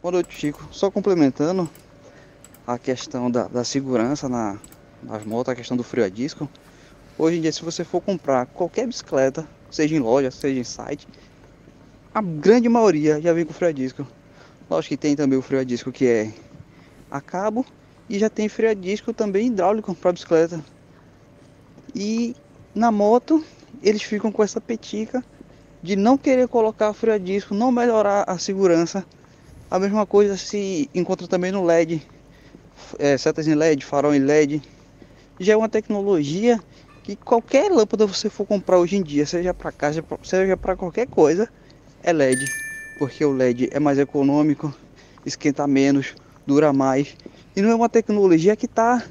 Boa noite, Chico. Só complementando a questão da, da segurança na, nas motos, a questão do freio a disco. Hoje em dia, se você for comprar qualquer bicicleta, seja em loja, seja em site, a grande maioria já vem com freio a disco. Lógico que tem também o freio a disco que é a cabo e já tem freio a disco também hidráulico para bicicleta. E na moto eles ficam com essa petica de não querer colocar freio a disco, não melhorar a segurança a mesma coisa se encontra também no LED, é, setas em LED, farol em LED. Já é uma tecnologia que qualquer lâmpada você for comprar hoje em dia, seja para casa, seja para qualquer coisa, é LED, porque o LED é mais econômico, esquenta menos, dura mais e não é uma tecnologia que tá,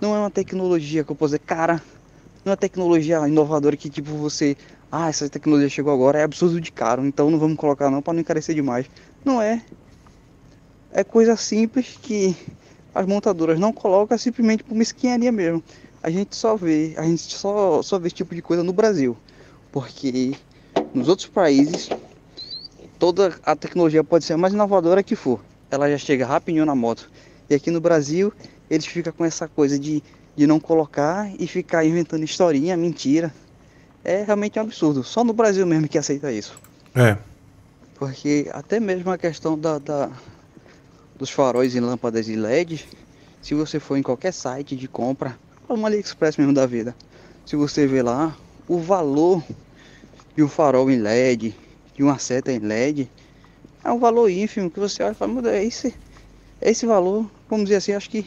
não é uma tecnologia que eu posso dizer, cara, não é uma tecnologia inovadora que tipo você ah, essa tecnologia chegou agora, é absurdo de caro, então não vamos colocar não para não encarecer demais. Não é é coisa simples que as montadoras não colocam é simplesmente por mesquinharia mesmo. A gente só vê, a gente só, só vê esse tipo de coisa no Brasil, porque nos outros países toda a tecnologia pode ser mais inovadora que for, ela já chega rapidinho na moto. E aqui no Brasil eles ficam com essa coisa de, de não colocar e ficar inventando historinha, mentira. É realmente um absurdo. Só no Brasil mesmo que aceita isso. É. Porque até mesmo a questão da, da dos faróis e lâmpadas e LED, se você for em qualquer site de compra, como AliExpress mesmo da vida, se você ver lá o valor de um farol em LED, de uma seta em LED, é um valor ínfimo que você olha e fala, meu Deus, é esse, é esse valor, vamos dizer assim, acho que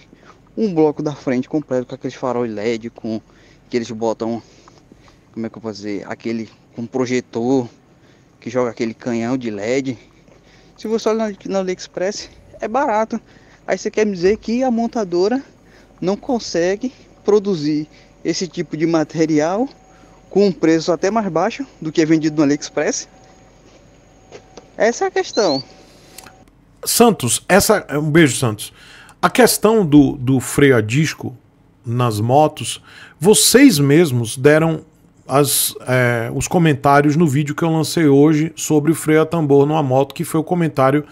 um bloco da frente completo com aqueles faróis LED, com que eles botam, como é que eu vou dizer, aquele com um projetor que joga aquele canhão de LED. Se você olha na AliExpress, é barato. Aí você quer me dizer que a montadora não consegue produzir esse tipo de material com um preço até mais baixo do que é vendido no AliExpress? Essa é a questão. Santos, essa um beijo Santos. A questão do, do freio a disco nas motos, vocês mesmos deram as, é, os comentários no vídeo que eu lancei hoje sobre o freio a tambor numa moto, que foi o comentário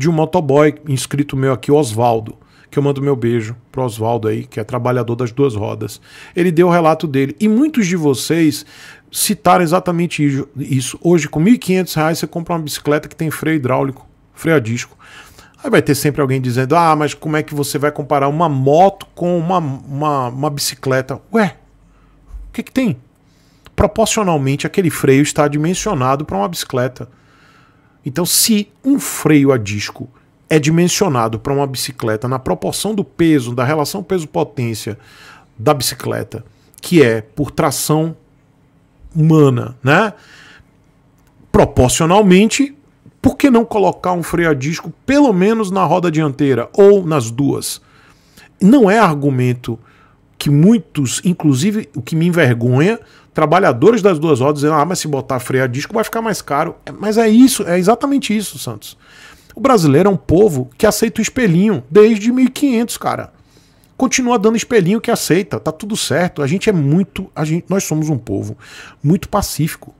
de um motoboy inscrito meu aqui, Oswaldo, que eu mando meu beijo pro Oswaldo aí, que é trabalhador das duas rodas. Ele deu o relato dele. E muitos de vocês citaram exatamente isso. Hoje, com R$ 1.500, você compra uma bicicleta que tem freio hidráulico, freio a disco. Aí vai ter sempre alguém dizendo: ah, mas como é que você vai comparar uma moto com uma, uma, uma bicicleta? Ué, o que, que tem? Proporcionalmente, aquele freio está dimensionado para uma bicicleta. Então, se um freio a disco é dimensionado para uma bicicleta na proporção do peso, da relação peso-potência da bicicleta, que é por tração humana, né? Proporcionalmente, por que não colocar um freio a disco pelo menos na roda dianteira ou nas duas? Não é argumento que muitos, inclusive o que me envergonha, trabalhadores das duas rodas dizendo: ah, mas se botar freio a disco vai ficar mais caro. É, mas é isso, é exatamente isso, Santos. O brasileiro é um povo que aceita o espelhinho desde 1500, cara. Continua dando espelhinho que aceita, tá tudo certo. A gente é muito, a gente, nós somos um povo muito pacífico.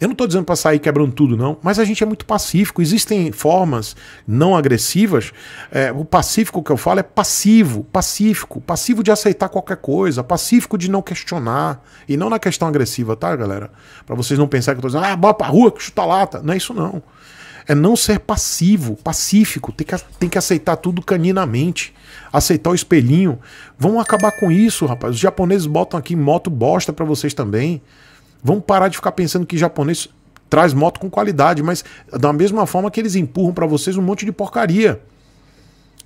Eu não estou dizendo para sair quebrando tudo, não, mas a gente é muito pacífico. Existem formas não agressivas. É, o pacífico que eu falo é passivo, pacífico, passivo de aceitar qualquer coisa, pacífico de não questionar. E não na questão agressiva, tá, galera? Para vocês não pensarem que eu estou dizendo, ah, bora pra rua, que chuta lata. Não é isso, não. É não ser passivo, pacífico. Tem que, tem que aceitar tudo caninamente. Aceitar o espelhinho. Vão acabar com isso, rapaz. Os japoneses botam aqui moto bosta para vocês também. Vamos parar de ficar pensando que japonês traz moto com qualidade, mas da mesma forma que eles empurram para vocês um monte de porcaria.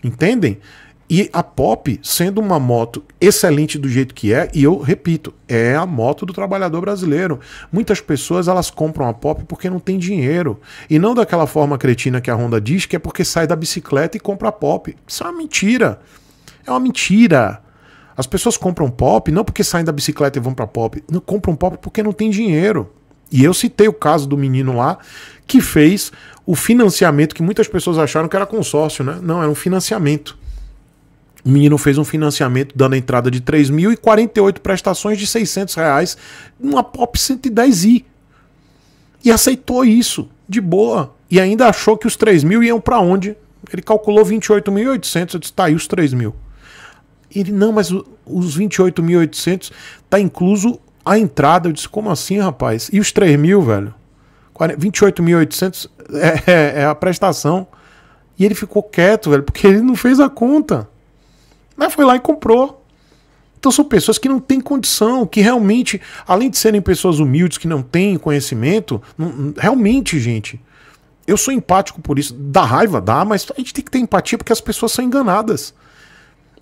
Entendem? E a Pop, sendo uma moto excelente do jeito que é, e eu repito, é a moto do trabalhador brasileiro. Muitas pessoas elas compram a Pop porque não tem dinheiro. E não daquela forma cretina que a Honda diz, que é porque sai da bicicleta e compra a Pop. Isso é uma mentira. É uma mentira. As pessoas compram pop não porque saem da bicicleta e vão para pop, não compram pop porque não tem dinheiro. E eu citei o caso do menino lá que fez o financiamento que muitas pessoas acharam que era consórcio, né? Não, era um financiamento. O menino fez um financiamento dando entrada de 3.048 prestações de 600 reais numa Pop 110i. E aceitou isso, de boa. E ainda achou que os 3.000 iam para onde? Ele calculou 28.800, eu disse, tá aí os 3.000. Ele, não, mas os 28.800 tá incluso a entrada. Eu disse, como assim, rapaz? E os 3 mil, velho? 28.800 é, é, é a prestação. E ele ficou quieto, velho, porque ele não fez a conta. Mas foi lá e comprou. Então são pessoas que não têm condição, que realmente, além de serem pessoas humildes, que não têm conhecimento, não, realmente, gente, eu sou empático por isso. Dá raiva, dá, mas a gente tem que ter empatia porque as pessoas são enganadas.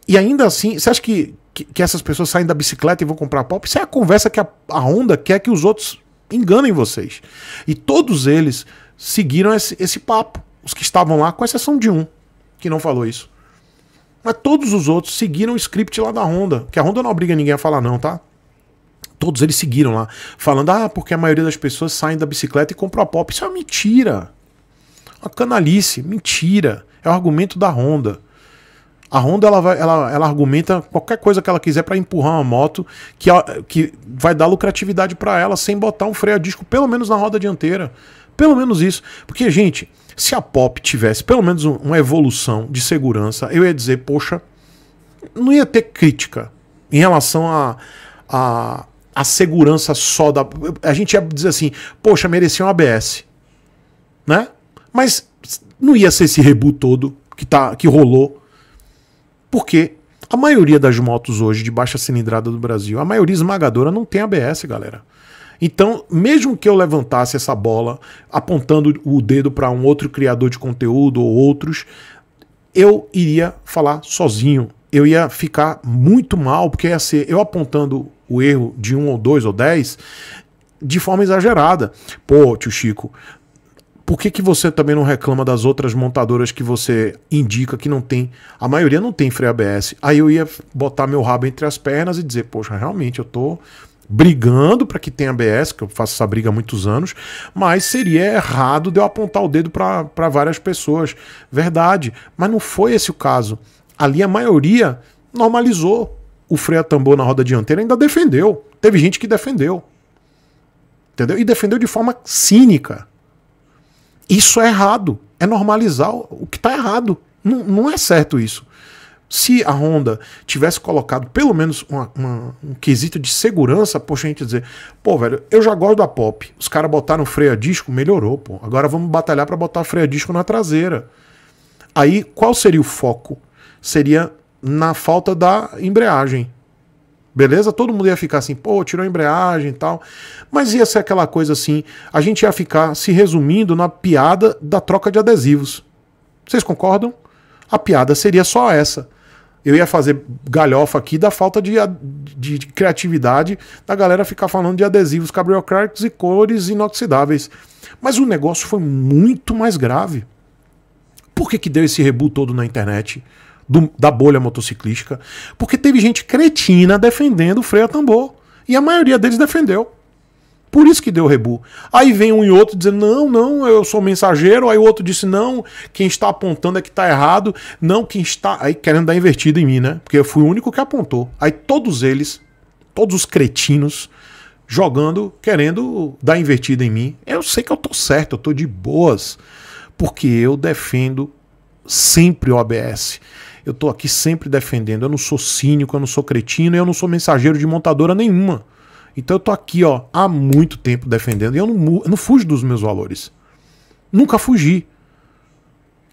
E ainda assim, você acha que, que, que, essas pessoas saem da bicicleta e vão comprar pop? Isso é a conversa que a, a Honda quer que os outros enganem vocês. E todos eles seguiram esse, esse papo. Os que estavam lá, com exceção de um, que não falou isso. Mas todos os outros seguiram o script lá da Honda. Que a Honda não obriga ninguém a falar, não, tá? Todos eles seguiram lá, falando: ah, porque a maioria das pessoas saem da bicicleta e compram a pop. Isso é uma mentira. Uma canalice, mentira. É o argumento da Honda. A Honda ela, vai, ela, ela argumenta qualquer coisa que ela quiser para empurrar uma moto que, que vai dar lucratividade para ela sem botar um freio a disco, pelo menos na roda dianteira. Pelo menos isso. Porque, gente, se a Pop tivesse pelo menos um, uma evolução de segurança, eu ia dizer, poxa, não ia ter crítica em relação a, a, a segurança só da. A gente ia dizer assim, poxa, merecia um ABS. Né? Mas não ia ser esse rebu todo que, tá, que rolou porque a maioria das motos hoje de baixa cilindrada do Brasil, a maioria esmagadora não tem ABS, galera. Então, mesmo que eu levantasse essa bola apontando o dedo para um outro criador de conteúdo ou outros, eu iria falar sozinho. Eu ia ficar muito mal, porque ia ser eu apontando o erro de um ou dois ou dez de forma exagerada. Pô, tio Chico, por que, que você também não reclama das outras montadoras que você indica que não tem? A maioria não tem freio ABS. Aí eu ia botar meu rabo entre as pernas e dizer, poxa, realmente eu tô brigando para que tenha ABS, que eu faço essa briga há muitos anos, mas seria errado de eu apontar o dedo para várias pessoas. Verdade. Mas não foi esse o caso. Ali a maioria normalizou o freio a tambor na roda dianteira, ainda defendeu. Teve gente que defendeu. Entendeu? E defendeu de forma cínica. Isso é errado. É normalizar o que está errado. Não, não é certo isso. Se a Honda tivesse colocado pelo menos uma, uma, um quesito de segurança, poxa, a gente dizer, pô, velho, eu já gosto da pop. Os caras botaram freio a disco, melhorou, pô. Agora vamos batalhar para botar freio a disco na traseira. Aí, qual seria o foco? Seria na falta da embreagem. Beleza? Todo mundo ia ficar assim, pô, tirou a embreagem e tal. Mas ia ser aquela coisa assim, a gente ia ficar se resumindo na piada da troca de adesivos. Vocês concordam? A piada seria só essa. Eu ia fazer galhofa aqui da falta de, de, criatividade da galera ficar falando de adesivos cabriocráticos e cores inoxidáveis. Mas o negócio foi muito mais grave. Por que, que deu esse rebu todo na internet? do, da bolha motociclística, porque teve gente cretina defendendo o freio a tambor. E a maioria deles defendeu. Por isso que deu rebu. Aí vem um e outro dizendo: não, não, eu sou mensageiro. Aí o outro disse: não, quem está apontando é que está errado. Não, quem está. Aí querendo dar invertida em mim, né? Porque eu fui o único que apontou. Aí todos eles, todos os cretinos, jogando, querendo dar invertida em mim. Eu sei que eu tô certo, eu tô de boas. Porque eu defendo sempre o ABS. Eu estou aqui sempre defendendo. Eu não sou cínico, eu não sou cretino, eu não sou mensageiro de montadora nenhuma. Então eu estou aqui ó, há muito tempo defendendo e eu não, eu não fujo dos meus valores. Nunca fugi.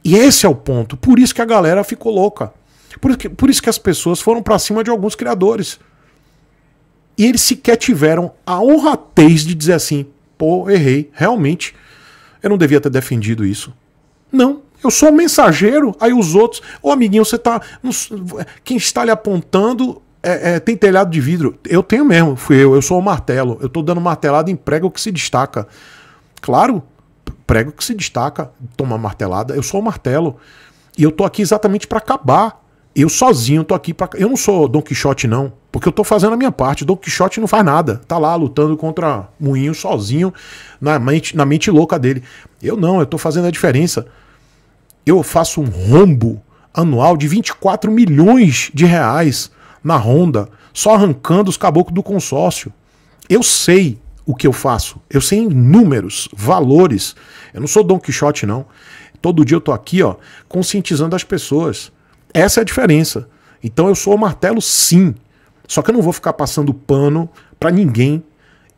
E esse é o ponto. Por isso que a galera ficou louca. Por isso que, por isso que as pessoas foram para cima de alguns criadores. E eles sequer tiveram a honratez de dizer assim: pô, errei, realmente. Eu não devia ter defendido isso. Não. Eu sou um mensageiro, aí os outros, ô amiguinho, você tá. Quem está lhe apontando é, é, tem telhado de vidro. Eu tenho mesmo, fui eu, eu sou o martelo. Eu tô dando martelada em prego que se destaca. Claro, prego que se destaca, toma martelada. Eu sou o martelo. E eu tô aqui exatamente para acabar. Eu sozinho tô aqui para. Eu não sou Don Quixote, não. Porque eu tô fazendo a minha parte. Don Quixote não faz nada. Tá lá lutando contra moinho sozinho, na mente, na mente louca dele. Eu não, eu tô fazendo a diferença eu faço um rombo anual de 24 milhões de reais na Honda, só arrancando os caboclos do consórcio. Eu sei o que eu faço, eu sei em números, valores. Eu não sou Don Quixote, não. Todo dia eu tô aqui, ó, conscientizando as pessoas. Essa é a diferença. Então eu sou o martelo, sim. Só que eu não vou ficar passando pano para ninguém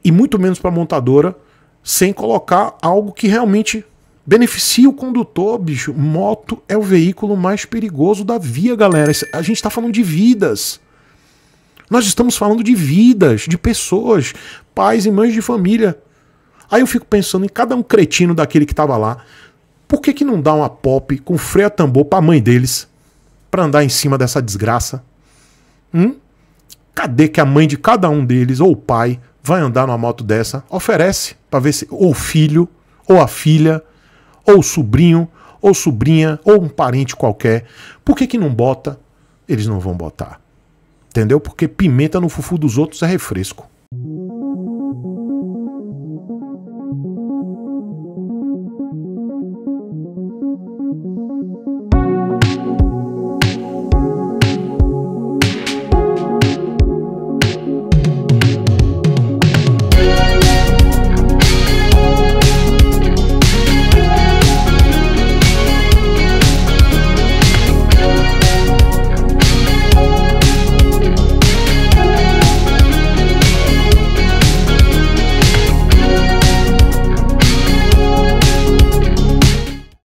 e muito menos para montadora sem colocar algo que realmente Beneficia o condutor, bicho. Moto é o veículo mais perigoso da via, galera. A gente está falando de vidas. Nós estamos falando de vidas, de pessoas, pais e mães de família. Aí eu fico pensando em cada um cretino daquele que estava lá. Por que, que não dá uma pop com freio a tambor para a mãe deles para andar em cima dessa desgraça? Hum? Cadê que a mãe de cada um deles ou o pai vai andar numa moto dessa? Oferece para ver se ou o filho ou a filha ou sobrinho, ou sobrinha, ou um parente qualquer. Por que, que não bota? Eles não vão botar. Entendeu? Porque pimenta no fufu dos outros é refresco.